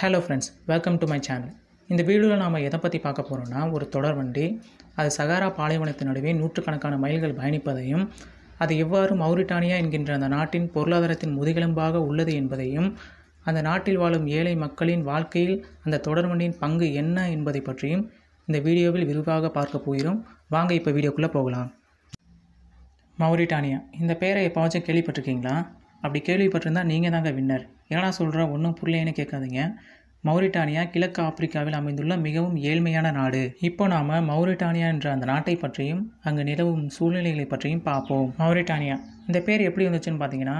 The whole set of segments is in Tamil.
hello friends welcome to my channel இந்த வீடியோவில் நாம் எதை பற்றி பார்க்க போகிறோம்னா ஒரு தொடர் வண்டி அது சகாரா பாலைவனத்தின் நடுவே நூற்றுக்கணக்கான மைல்கள் பயணிப்பதையும் அது எவ்வாறு மௌரிட்டானியா என்கின்ற அந்த நாட்டின் பொருளாதாரத்தின் முதுகெலும்பாக உள்ளது என்பதையும் அந்த நாட்டில் வாழும் ஏழை மக்களின் வாழ்க்கையில் அந்த தொடர் வண்டியின் பங்கு என்ன என்பதை பற்றியும் இந்த வீடியோவில் விரிவாக பார்க்க போகிறோம் வாங்க இப்போ வீடியோக்குள்ளே போகலாம் மௌரிட்டானியா இந்த பேரை எப்போவாச்சும் கேள்விப்பட்டிருக்கீங்களா அப்படி கேள்விப்பட்டிருந்தா நீங்கள் தாங்க வின்னர் ஏன்னா சொல்கிற ஒன்றும் புரியலேன்னு கேட்காதீங்க மௌரிட்டானியா கிழக்கு ஆப்பிரிக்காவில் அமைந்துள்ள மிகவும் ஏழ்மையான நாடு இப்போ நாம் மௌரிட்டானியா என்ற அந்த நாட்டை பற்றியும் அங்கு நிலவும் சூழ்நிலைகளை பற்றியும் பார்ப்போம் மௌரிட்டானியா இந்த பேர் எப்படி வந்துச்சுன்னு பார்த்தீங்கன்னா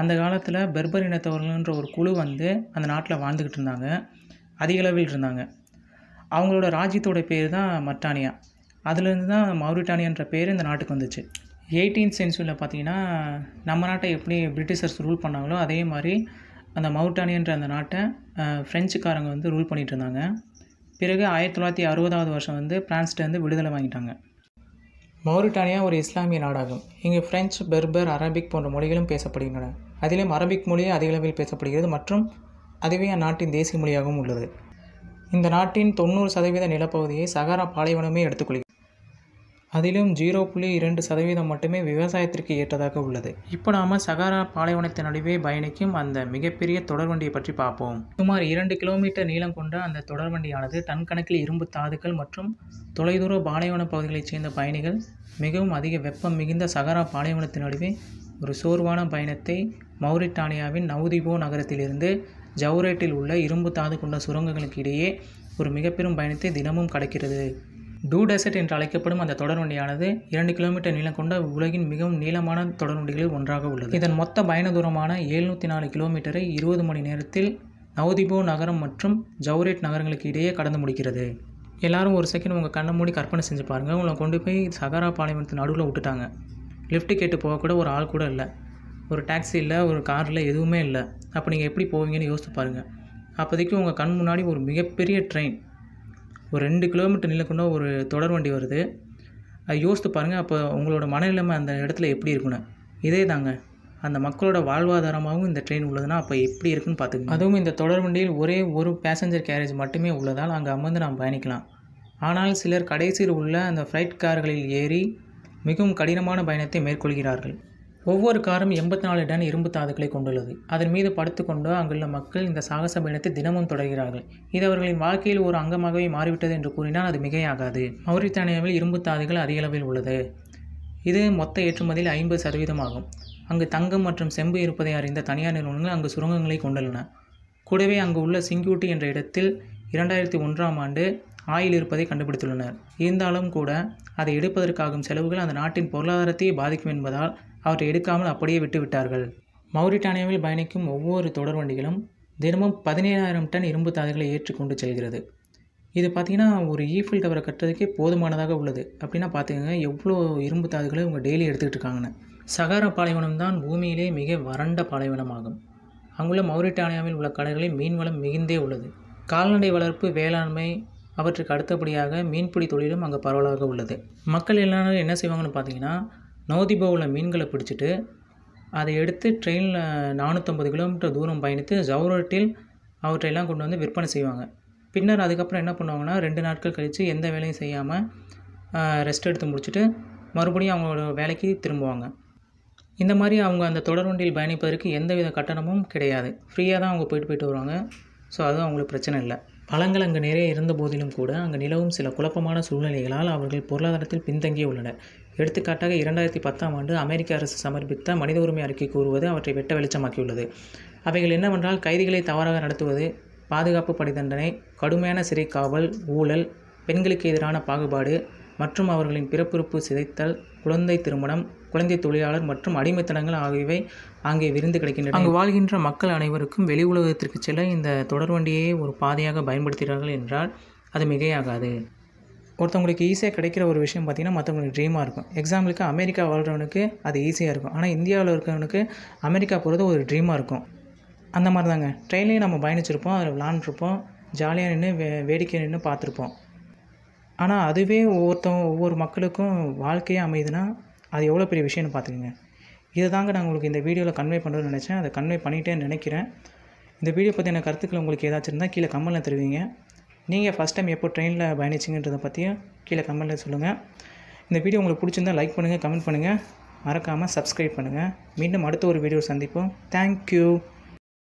அந்த காலத்தில் பெர்பர் இனத்தவர்கள்ன்ற ஒரு குழு வந்து அந்த நாட்டில் வாழ்ந்துக்கிட்டு இருந்தாங்க அதிகளவில் இருந்தாங்க அவங்களோட ராஜ்யத்தோட பேர் தான் மட்டானியா அதுலேருந்து தான் மௌரிட்டானியான்ற பேர் இந்த நாட்டுக்கு வந்துச்சு எயிட்டீன் சென்ச்சுரியில் பார்த்தீங்கன்னா நம்ம நாட்டை எப்படி பிரிட்டிஷர்ஸ் ரூல் பண்ணாங்களோ அதே மாதிரி அந்த மவுட்டானியன்ற அந்த நாட்டை ஃப்ரெஞ்சுக்காரங்க வந்து ரூல் பண்ணிகிட்டு இருந்தாங்க பிறகு ஆயிரத்தி தொள்ளாயிரத்தி அறுபதாவது வருஷம் வந்து பிரான்ஸ்டேருந்து விடுதலை வாங்கிட்டாங்க மவுரிட்டானியா ஒரு இஸ்லாமிய நாடாகும் இங்கே பிரெஞ்சு பெர்பர் அரபிக் போன்ற மொழிகளும் பேசப்படுகின்றன அதிலும் அரபிக் மொழியே அதிகளவில் பேசப்படுகிறது மற்றும் அதுவே அந்நாட்டின் தேசிய மொழியாகவும் உள்ளது இந்த நாட்டின் தொண்ணூறு சதவீத நிலப்பகுதியை சகாரா பாலைவனமே எடுத்துக்கொள்கிறது அதிலும் ஜீரோ புள்ளி இரண்டு சதவீதம் மட்டுமே விவசாயத்திற்கு ஏற்றதாக உள்ளது இப்போ நாம சகாரா பாலைவனத்தின் நடுவே பயணிக்கும் அந்த மிகப்பெரிய தொடர்வண்டியை பற்றி பார்ப்போம் சுமார் இரண்டு கிலோமீட்டர் நீளம் கொண்ட அந்த தொடர்வண்டியானது தன் கணக்கில் இரும்பு தாதுக்கள் மற்றும் தொலைதூர பாலைவன பகுதிகளைச் சேர்ந்த பயணிகள் மிகவும் அதிக வெப்பம் மிகுந்த சகாரா பாலைவனத்தின் நடுவே ஒரு சோர்வான பயணத்தை மௌரிட்டானியாவின் நவுதிபோ நகரத்திலிருந்து ஜவுரேட்டில் உள்ள இரும்பு தாது கொண்ட சுரங்கங்களுக்கு இடையே ஒரு மிகப்பெரும் பயணத்தை தினமும் கடக்கிறது டூ டெசர்ட் என்று அழைக்கப்படும் அந்த தொடர்வண்டியானது இரண்டு கிலோமீட்டர் நீளம் கொண்ட உலகின் மிகவும் நீளமான தொடர்வண்டிகளில் ஒன்றாக உள்ளது இதன் மொத்த பயண தூரமான எழுநூற்றி நாலு கிலோமீட்டரை இருபது மணி நேரத்தில் நவதிபோ நகரம் மற்றும் ஜவுரேட் நகரங்களுக்கு இடையே கடந்து முடிக்கிறது எல்லாரும் ஒரு செகண்ட் உங்கள் கண்ணை மூடி கற்பனை செஞ்சு பாருங்கள் உங்களை கொண்டு போய் சகாரா பாலைவனத்து நடுவில் விட்டுட்டாங்க லிஃப்ட்டு கேட்டு போகக்கூட ஒரு ஆள் கூட இல்லை ஒரு டாக்ஸி இல்லை ஒரு காரில் எதுவுமே இல்லை அப்போ நீங்கள் எப்படி போவீங்கன்னு யோசித்து பாருங்கள் அப்போதைக்கு உங்கள் கண் முன்னாடி ஒரு மிகப்பெரிய ட்ரெயின் ஒரு ரெண்டு கிலோமீட்டர் நிலக்குன்னா ஒரு தொடர் வண்டி வருது அது யோசித்து பாருங்கள் அப்போ உங்களோட மனநிலைமை அந்த இடத்துல எப்படி இருக்குன்னு இதே தாங்க அந்த மக்களோட வாழ்வாதாரமாகவும் இந்த ட்ரெயின் உள்ளதுன்னா அப்போ எப்படி இருக்குன்னு பார்த்துக்கணும் அதுவும் இந்த தொடர் வண்டியில் ஒரே ஒரு பேசஞ்சர் கேரேஜ் மட்டுமே உள்ளதால் அங்கே அமர்ந்து நாம் பயணிக்கலாம் ஆனால் சிலர் கடைசியில் உள்ள அந்த ஃப்ளைட் கார்களில் ஏறி மிகவும் கடினமான பயணத்தை மேற்கொள்கிறார்கள் ஒவ்வொரு காரும் எண்பத்தி நாலு டன் இரும்பு தாதுக்களை கொண்டுள்ளது அதன் மீது படுத்துக்கொண்டு அங்குள்ள மக்கள் இந்த சாகச பயணத்தை தினமும் தொடர்கிறார்கள் இது அவர்களின் வாழ்க்கையில் ஒரு அங்கமாகவே மாறிவிட்டது என்று கூறினால் அது மிகையாகாது மௌரித்தானியாவில் இரும்பு தாதுகள் அரியளவில் உள்ளது இது மொத்த ஏற்றுமதியில் ஐம்பது சதவீதமாகும் அங்கு தங்கம் மற்றும் செம்பு இருப்பதை அறிந்த தனியார் நிறுவனங்கள் அங்கு சுரங்கங்களை கொண்டுள்ளன கூடவே அங்கு உள்ள சிங்கூட்டி என்ற இடத்தில் இரண்டாயிரத்தி ஒன்றாம் ஆண்டு ஆயில் இருப்பதை கண்டுபிடித்துள்ளனர் இருந்தாலும் கூட அதை எடுப்பதற்காகும் செலவுகள் அந்த நாட்டின் பொருளாதாரத்தையே பாதிக்கும் என்பதால் அவற்றை எடுக்காமல் அப்படியே விட்டுவிட்டார்கள் மௌரிட்டானியாவில் பயணிக்கும் ஒவ்வொரு தொடர் வண்டிகளும் தினமும் பதினேழாயிரம் டன் இரும்பு தாதுகளை ஏற்றி கொண்டு செல்கிறது இது பார்த்திங்கன்னா ஒரு ஈஃபில் டவரை கட்டுறதுக்கே போதுமானதாக உள்ளது அப்படின்னா பார்த்துக்கோங்க எவ்வளோ இரும்பு தாதுகளை இவங்க டெய்லி எடுத்துக்கிட்டு இருக்காங்கன்னு சகாரா பாலைவனம் தான் பூமியிலே மிக வறண்ட பாலைவனமாகும் அங்குள்ள மௌரிட்டானியாவில் உள்ள கடல்களில் மீன்வளம் மிகுந்தே உள்ளது கால்நடை வளர்ப்பு வேளாண்மை அவற்றுக்கு அடுத்தபடியாக மீன்பிடி தொழிலும் அங்கே பரவலாக உள்ளது மக்கள் எல்லாரும் என்ன செய்வாங்கன்னு பார்த்தீங்கன்னா நவதி பவுல மீன்களை பிடிச்சிட்டு அதை எடுத்து ட்ரெயினில் நானூற்றம்பது கிலோமீட்டர் தூரம் பயணித்து ஜவுரட்டில் அவற்றையெல்லாம் கொண்டு வந்து விற்பனை செய்வாங்க பின்னர் அதுக்கப்புறம் என்ன பண்ணுவாங்கன்னா ரெண்டு நாட்கள் கழித்து எந்த வேலையும் செய்யாமல் ரெஸ்ட் எடுத்து முடிச்சுட்டு மறுபடியும் அவங்களோட வேலைக்கு திரும்புவாங்க இந்த மாதிரி அவங்க அந்த தொடர் வண்டியில் பயணிப்பதற்கு எந்தவித கட்டணமும் கிடையாது ஃப்ரீயாக தான் அவங்க போயிட்டு போயிட்டு வருவாங்க ஸோ அதுவும் அவங்களுக்கு பிரச்சனை இல்லை பழங்கள் அங்கு நிறைய இருந்த போதிலும் கூட அங்கு நிலவும் சில குழப்பமான சூழ்நிலைகளால் அவர்கள் பொருளாதாரத்தில் பின்தங்கியுள்ளனர் உள்ளனர் எடுத்துக்காட்டாக இரண்டாயிரத்தி பத்தாம் ஆண்டு அமெரிக்க அரசு சமர்ப்பித்த மனித உரிமை அறிக்கை கூறுவது அவற்றை வெட்ட வெளிச்சமாக்கியுள்ளது அவைகள் என்னவென்றால் கைதிகளை தவறாக நடத்துவது பாதுகாப்பு படிதண்டனை கடுமையான சிறை காவல் ஊழல் பெண்களுக்கு எதிரான பாகுபாடு மற்றும் அவர்களின் பிறப்புறுப்பு சிதைத்தல் குழந்தை திருமணம் குழந்தை தொழிலாளர் மற்றும் அடிமைத்தனங்கள் ஆகியவை அங்கே விருந்து கிடைக்கின்றன அங்கு வாழ்கின்ற மக்கள் அனைவருக்கும் வெளி உலகத்திற்கு செல்ல இந்த தொடர்வண்டியை ஒரு பாதையாக பயன்படுத்துகிறார்கள் என்றால் அது மிகையாகாது ஒருத்தவங்களுக்கு ஈஸியாக கிடைக்கிற ஒரு விஷயம் பார்த்திங்கன்னா மற்றவங்களுக்கு ட்ரீமாக இருக்கும் எக்ஸாம்பிளுக்கு அமெரிக்கா வாழ்கிறவனுக்கு அது ஈஸியாக இருக்கும் ஆனால் இந்தியாவில் இருக்கிறவனுக்கு அமெரிக்கா போகிறது ஒரு ட்ரீமாக இருக்கும் அந்த மாதிரி தாங்க ட்ரெயின்லேயும் நம்ம பயணிச்சிருப்போம் அதில் விளாண்டுருப்போம் ஜாலியாக நின்று வே வேடிக்கை நின்று பார்த்துருப்போம் ஆனால் அதுவே ஒவ்வொருத்தவங்க ஒவ்வொரு மக்களுக்கும் வாழ்க்கையே அமையுதுன்னா அது எவ்வளோ பெரிய விஷயம்னு பார்த்துக்கோங்க இதை தாங்க நான் உங்களுக்கு இந்த வீடியோவில் கன்வே பண்ணுறதுன்னு நினச்சேன் அதை கன்வே பண்ணிகிட்டே நினைக்கிறேன் இந்த வீடியோ பற்றின கருத்துக்கள் உங்களுக்கு ஏதாச்சும் இருந்தால் கீழே கம்மலில் தருவீங்க நீங்கள் ஃபஸ்ட் டைம் எப்போ ட்ரெயினில் பயணிச்சிங்கன்றதை பற்றியும் கீழே கம்மலில் சொல்லுங்கள் இந்த வீடியோ உங்களுக்கு பிடிச்சிருந்தால் லைக் பண்ணுங்கள் கமெண்ட் பண்ணுங்கள் மறக்காமல் சப்ஸ்கிரைப் பண்ணுங்கள் மீண்டும் அடுத்த ஒரு வீடியோ சந்திப்போம் தேங்க்யூ